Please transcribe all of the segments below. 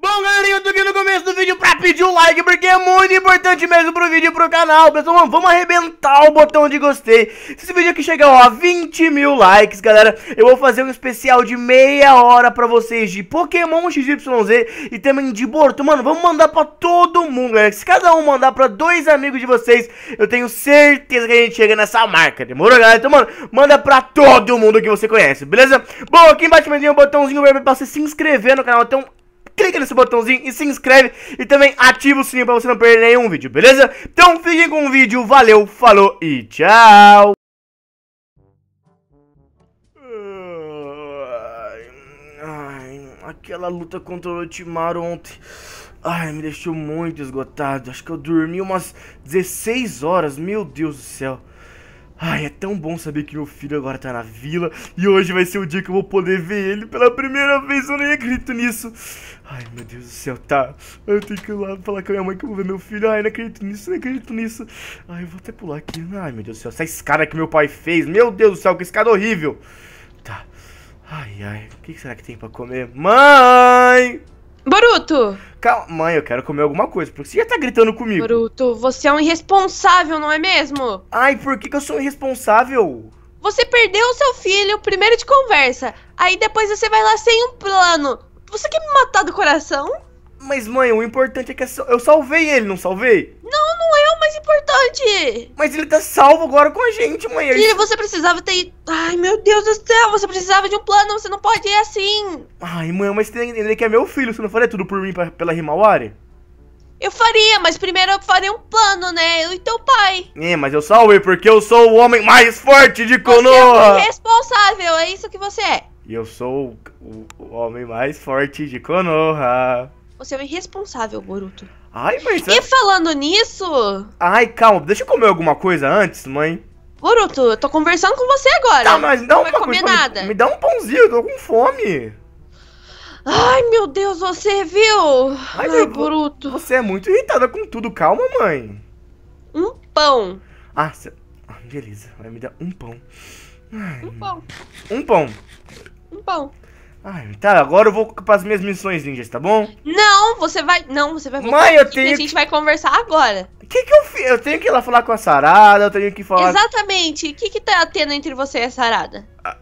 Bom, galerinha, eu tô aqui no começo do vídeo pra pedir o um like, porque é muito importante mesmo pro vídeo e pro canal. Pessoal, mano, vamos arrebentar o botão de gostei. Se esse vídeo aqui chegar, ó, a 20 mil likes, galera, eu vou fazer um especial de meia hora pra vocês de Pokémon XYZ e também de Borto. Mano, vamos mandar pra todo mundo, galera. Se cada um mandar pra dois amigos de vocês, eu tenho certeza que a gente chega nessa marca. Demorou, galera? Então, mano, manda pra todo mundo que você conhece, beleza? Bom, aqui embaixo tem um botãozinho vermelho pra você se inscrever no canal, então clica nesse botãozinho e se inscreve e também ativa o sininho para você não perder nenhum vídeo, beleza? Então fiquem com o vídeo, valeu, falou e tchau! Ai, aquela luta contra o Otimaru ontem, ai, me deixou muito esgotado, acho que eu dormi umas 16 horas, meu Deus do céu. Ai, é tão bom saber que meu filho agora tá na vila e hoje vai ser o dia que eu vou poder ver ele pela primeira vez. Eu nem acredito nisso. Ai, meu Deus do céu, tá. Eu tenho que ir lá falar com a minha mãe que eu vou ver meu filho. Ai, não acredito nisso, não acredito nisso. Ai, eu vou até pular aqui. Ai, meu Deus do céu, essa escada que meu pai fez. Meu Deus do céu, que escada horrível. Tá. Ai, ai, o que será que tem pra comer? Mãe! Boruto! Calma, mãe, eu quero comer alguma coisa, porque você já tá gritando comigo. Boruto, você é um irresponsável, não é mesmo? Ai, por que, que eu sou irresponsável? Você perdeu o seu filho, primeiro de conversa. Aí depois você vai lá sem um plano. Você quer me matar do coração? Mas, mãe, o importante é que é eu salvei ele, não salvei? Não mais importante! Mas ele tá salvo agora com a gente, mãe. Filho, você precisava ter. Ai, meu Deus do céu, você precisava de um plano, você não pode ir assim! Ai, mãe, mas tem que é meu filho, você não faria tudo por mim pra, pela Himawari? Eu faria, mas primeiro eu faria um plano, né? Eu e teu pai. É, mas eu salvei porque eu sou o homem mais forte de Konoha. Você é responsável, é isso que você é. E eu sou o, o, o homem mais forte de Konoha. Você é um irresponsável, Boruto. Ai, mas. E é- falando nisso. Ai, calma, deixa eu comer alguma coisa antes, mãe. Boruto, eu tô conversando com você agora. Tá, mas não vai tá comer coisa, nada. Me, me, dá um pãozinho, eu tô com fome. Ai, meu Deus, você viu? Ai, Ai Boruto. Você é muito irritada com tudo, calma, mãe. Um pão. Ah, cê... ah beleza, vai me dar um pão. Ai, um pão. Um pão. Um pão. Ah, tá, agora eu vou para as minhas missões ninjas, tá bom? Não, você vai. Não, você vai voltar Mãe, eu tenho... e a gente vai conversar agora. O que, que eu fiz? Eu tenho que ir lá falar com a Sarada, eu tenho que falar. Exatamente. O que, que tá tendo entre você e a Sarada? Ah,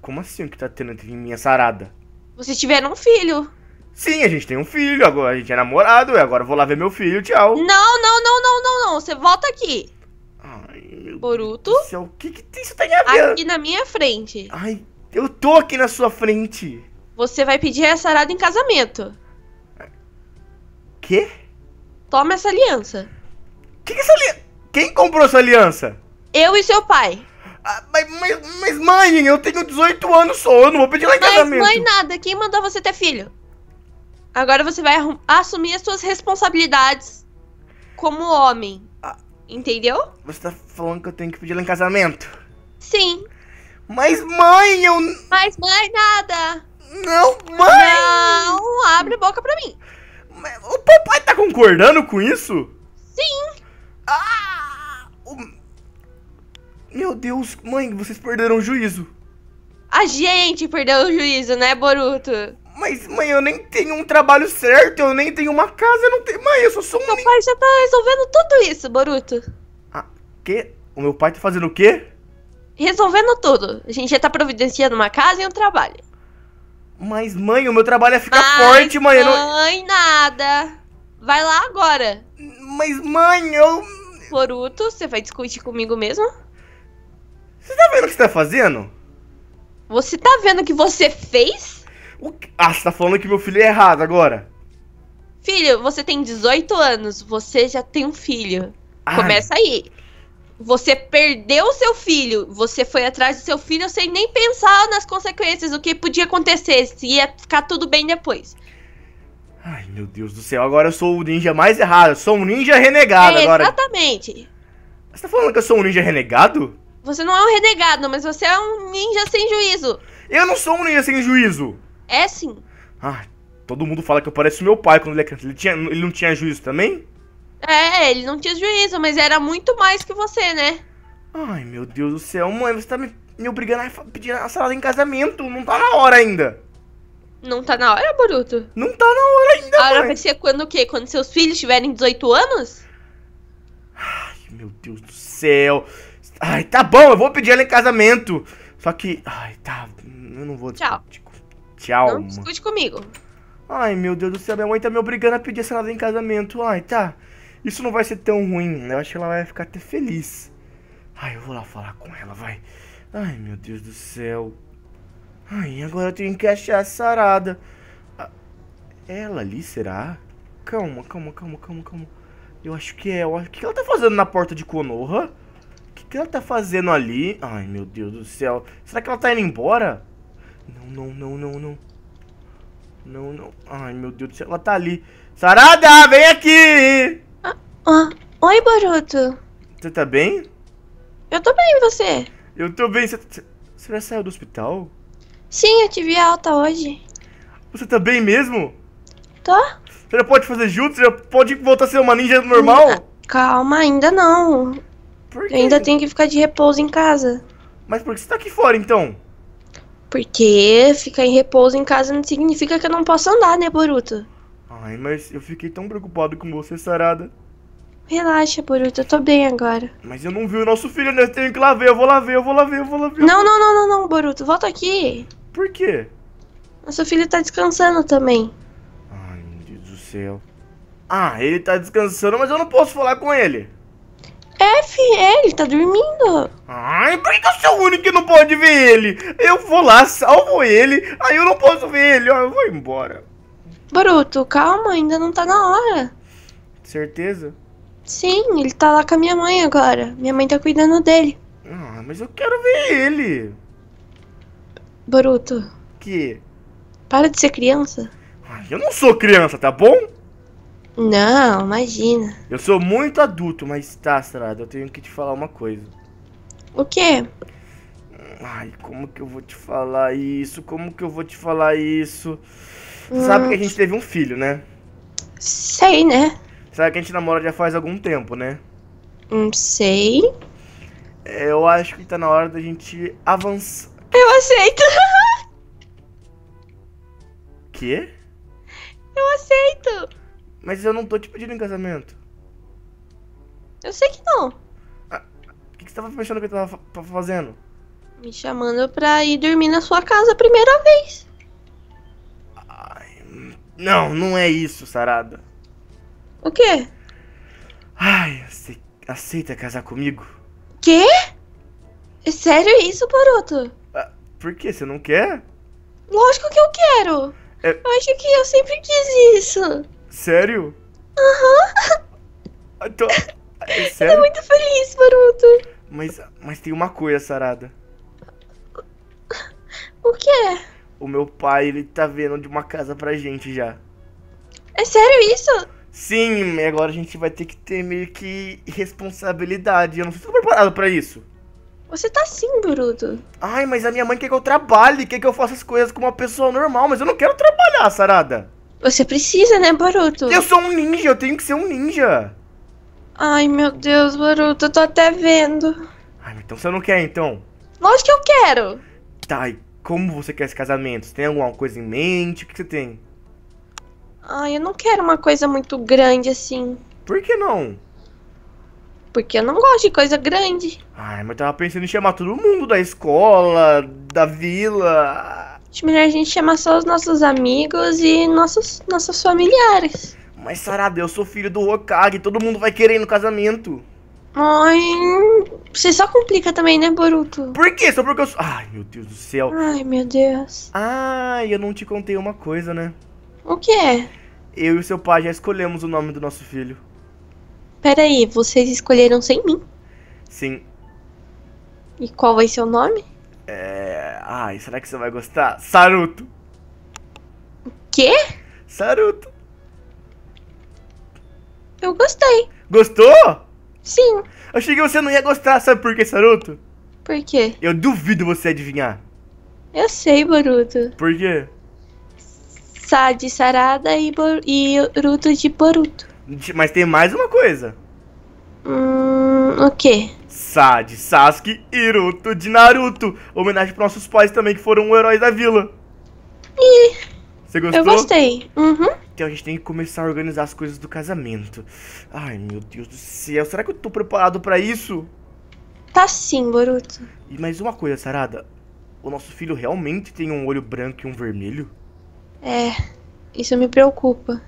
como assim o que tá tendo entre mim e a Sarada? Vocês tiveram um filho. Sim, a gente tem um filho, agora a gente é namorado, e agora eu vou lá ver meu filho, tchau. Não, não, não, não, não, não. Você volta aqui. Ai, Boruto. Céu, o que, que isso tem a ver? Aqui na minha frente. Ai, eu tô aqui na sua frente. Você vai pedir a Sarada em casamento. Quê? Toma essa aliança. Que que é essa aliança? Quem comprou essa aliança? Eu e seu pai. Ah, mas, mas, mas, mãe, eu tenho 18 anos só, eu não vou pedir ela em mas, casamento. Mãe, nada. Quem mandou você ter filho? Agora você vai assumir as suas responsabilidades como homem. Ah. entendeu? Você tá falando que eu tenho que pedir ela em casamento? Sim. Mas mãe, eu. Mas mãe, nada! Não, mãe! Não, abre boca pra mim! O papai tá concordando com isso? Sim! Ah! Meu Deus, mãe, vocês perderam o juízo. A gente perdeu o juízo, né, Boruto? Mas, mãe, eu nem tenho um trabalho certo, eu nem tenho uma casa, eu não tenho. Mãe, eu só sou um. Meu pai já tá resolvendo tudo isso, Boruto. Ah, quê? O meu pai tá fazendo o quê? resolvendo tudo. A gente já tá providenciando uma casa e um trabalho. Mas, mãe, o meu trabalho é ficar Mas, forte, mãe. Mãe, não... nada. Vai lá agora. Mas, mãe, eu. Boruto, você vai discutir comigo mesmo? Você tá vendo o que você tá fazendo? Você tá vendo o que você fez? O... Ah, você tá falando que meu filho é errado agora. Filho, você tem 18 anos, você já tem um filho. Ai. Começa aí. Você perdeu seu filho, você foi atrás do seu filho sem nem pensar nas consequências, o que podia acontecer, se ia ficar tudo bem depois. Ai, meu Deus do céu, agora eu sou o ninja mais errado, eu sou um ninja renegado é, agora. Exatamente. Você tá falando que eu sou um ninja renegado? Você não é um renegado, mas você é um ninja sem juízo. Eu não sou um ninja sem juízo. É sim. Ah, todo mundo fala que eu pareço meu pai quando ele é criança. Ele, tinha, ele não tinha juízo também? É, é, ele não tinha juízo, mas era muito mais que você, né? Ai, meu Deus do céu, mãe, você tá me, me obrigando a pedir a salada em casamento. Não tá na hora ainda. Não tá na hora, Boruto? Não tá na hora ainda, A hora vai ser quando o quê? Quando seus filhos tiverem 18 anos? Ai, meu Deus do céu. Ai, tá bom, eu vou pedir ela em casamento. Só que. Ai, tá. Eu não vou Tchau. Tchau. Não discute comigo. Ai, meu Deus do céu, minha mãe tá me obrigando a pedir a salada em casamento. Ai, tá. Isso não vai ser tão ruim. Né? Eu acho que ela vai ficar até feliz. Ai, eu vou lá falar com ela, vai. Ai, meu Deus do céu. Ai, agora eu tenho que achar a sarada. Ah, ela ali, será? Calma, calma, calma, calma, calma. Eu acho que é. Eu acho... O que ela tá fazendo na porta de Konoha? O que ela tá fazendo ali? Ai, meu Deus do céu. Será que ela tá indo embora? Não, não, não, não, não. Não, não. Ai, meu Deus do céu. Ela tá ali. Sarada, vem aqui! Ah, oi, Boruto. Você tá bem? Eu tô bem, você? Eu tô bem. Você, você já saiu do hospital? Sim, eu tive alta hoje. Você tá bem mesmo? Tô. Você já pode fazer jutsu? Já pode voltar a ser uma ninja normal? Ah, calma, ainda não. Por quê? Eu ainda tenho que ficar de repouso em casa. Mas por que você tá aqui fora, então? Porque ficar em repouso em casa não significa que eu não posso andar, né, Boruto? Ai, mas eu fiquei tão preocupado com você, Sarada. Relaxa, Boruto, eu tô bem agora. Mas eu não vi o nosso filho, né? Eu tenho que lá ver, eu vou lá ver, eu vou lá ver, eu vou lá ver. Não, não, não, não, não, Boruto, volta aqui. Por quê? Nosso filho tá descansando também. Ai, meu Deus do céu. Ah, ele tá descansando, mas eu não posso falar com ele. É, filho, é, ele tá dormindo. Ai, por que eu sou o único que não pode ver ele? Eu vou lá, salvo ele, aí eu não posso ver ele, ó, eu vou embora. Boruto, calma, ainda não tá na hora. Certeza? Sim, ele tá lá com a minha mãe agora. Minha mãe tá cuidando dele. Ah, mas eu quero ver ele. Boruto. Que? Para de ser criança. Ai, eu não sou criança, tá bom? Não, imagina. Eu sou muito adulto, mas tá, Sarada, eu tenho que te falar uma coisa. O quê? Ai, como que eu vou te falar isso? Como que eu vou te falar isso? Hum... Sabe que a gente teve um filho, né? Sei, né? Sabe é que a gente namora já faz algum tempo, né? Não sei. É, eu acho que tá na hora da gente avançar. Eu aceito. Quê? Eu aceito. Mas eu não tô te pedindo em casamento. Eu sei que não. Ah, o que, que você tava pensando que eu tava fa fazendo? Me chamando pra ir dormir na sua casa a primeira vez. Ai, não, não é isso, sarada. O quê? Ai, aceita casar comigo? Quê? É sério isso, Baroto? Ah, por quê? Você não quer? Lógico que eu quero! É... Eu acho que eu sempre quis isso! Sério? Aham! Ah, então, uhum. Tô... é sério? Eu tô muito feliz, Baroto! Mas, mas tem uma coisa, Sarada. O quê? O meu pai, ele tá vendo de uma casa pra gente já. É sério isso? Sim, agora a gente vai ter que ter meio que responsabilidade. Eu não estou preparado para isso. Você tá sim, Bruto. Ai, mas a minha mãe quer que eu trabalhe, quer que eu faça as coisas como uma pessoa normal, mas eu não quero trabalhar, Sarada. Você precisa, né, Baruto? Eu sou um ninja, eu tenho que ser um ninja. Ai, meu Deus, Baruto, eu tô até vendo. Ai, então você não quer, então? Lógico que eu quero. Tá, e como você quer esse casamento? Você tem alguma coisa em mente? O que você tem? Ai, eu não quero uma coisa muito grande assim. Por que não? Porque eu não gosto de coisa grande. Ai, mas tava pensando em chamar todo mundo da escola, da vila. Acho melhor a gente chamar só os nossos amigos e nossos, nossos familiares. Mas, Sarada, eu sou filho do Hokage, todo mundo vai querer ir no casamento. Ai, você só complica também, né, Boruto? Por quê? Só porque eu sou... Ai, meu Deus do céu. Ai, meu Deus. Ai, eu não te contei uma coisa, né? O que é? Eu e seu pai já escolhemos o nome do nosso filho. Peraí, vocês escolheram sem mim? Sim. E qual vai ser o nome? É. Ai, será que você vai gostar? Saruto! O quê? Saruto! Eu gostei. Gostou? Sim. Eu achei que você não ia gostar, sabe por quê, Saruto? Por quê? Eu duvido você adivinhar. Eu sei, Boruto. Por quê? Sá de Sarada e, Bor e Ruto de Boruto. Mas tem mais uma coisa. Hum, o quê? Sá de Sasuke e Ruto de Naruto. Homenagem para nossos pais também, que foram heróis da vila. Ih, Você gostou? Eu gostei. Uhum. Então a gente tem que começar a organizar as coisas do casamento. Ai, meu Deus do céu. Será que eu tô preparado para isso? Tá sim, Boruto. E mais uma coisa, Sarada. O nosso filho realmente tem um olho branco e um vermelho? É, isso me preocupa.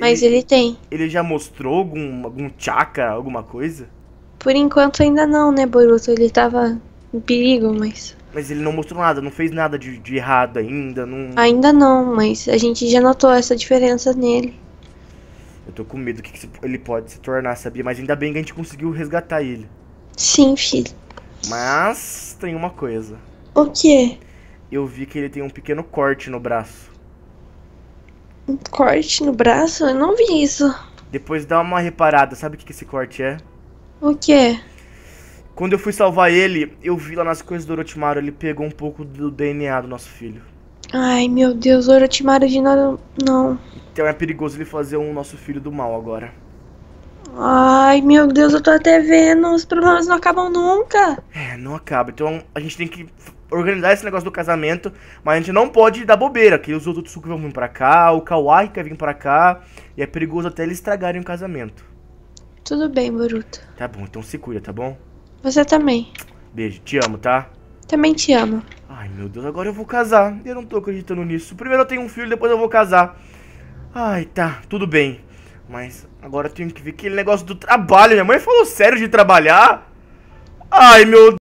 Mas ele tem. Ele já mostrou algum, algum chakra, alguma coisa? Por enquanto ainda não, né, Boruto? Ele tava em perigo, mas. Mas ele não mostrou nada, não fez nada de, de errado ainda, não. Ainda não, mas a gente já notou essa diferença nele. Eu tô com medo que ele pode se tornar, sabia? Mas ainda bem que a gente conseguiu resgatar ele. Sim, filho. Mas tem uma coisa. O quê? Eu vi que ele tem um pequeno corte no braço um corte no braço? Eu não vi isso. Depois dá uma reparada, sabe o que, que esse corte é? O que é? Quando eu fui salvar ele, eu vi lá nas coisas do Orochimaru, ele pegou um pouco do DNA do nosso filho. Ai, meu Deus, Orochimaru de nada, não. Então é perigoso ele fazer um nosso filho do mal agora. Ai, meu Deus, eu tô até vendo, os problemas não acabam nunca. É, não acaba. Então a gente tem que organizar esse negócio do casamento, mas a gente não pode dar bobeira, que os outros Sutsuki vão vir pra cá, o Kawai quer vir pra cá, e é perigoso até eles estragarem o casamento. Tudo bem, Boruto. Tá bom, então se cuida, tá bom? Você também. Beijo, te amo, tá? Também te amo. Ai, meu Deus, agora eu vou casar. Eu não tô acreditando nisso. Primeiro eu tenho um filho, depois eu vou casar. Ai, tá, tudo bem. Mas agora eu tenho que ver aquele negócio do trabalho. Minha mãe falou sério de trabalhar? Ai, meu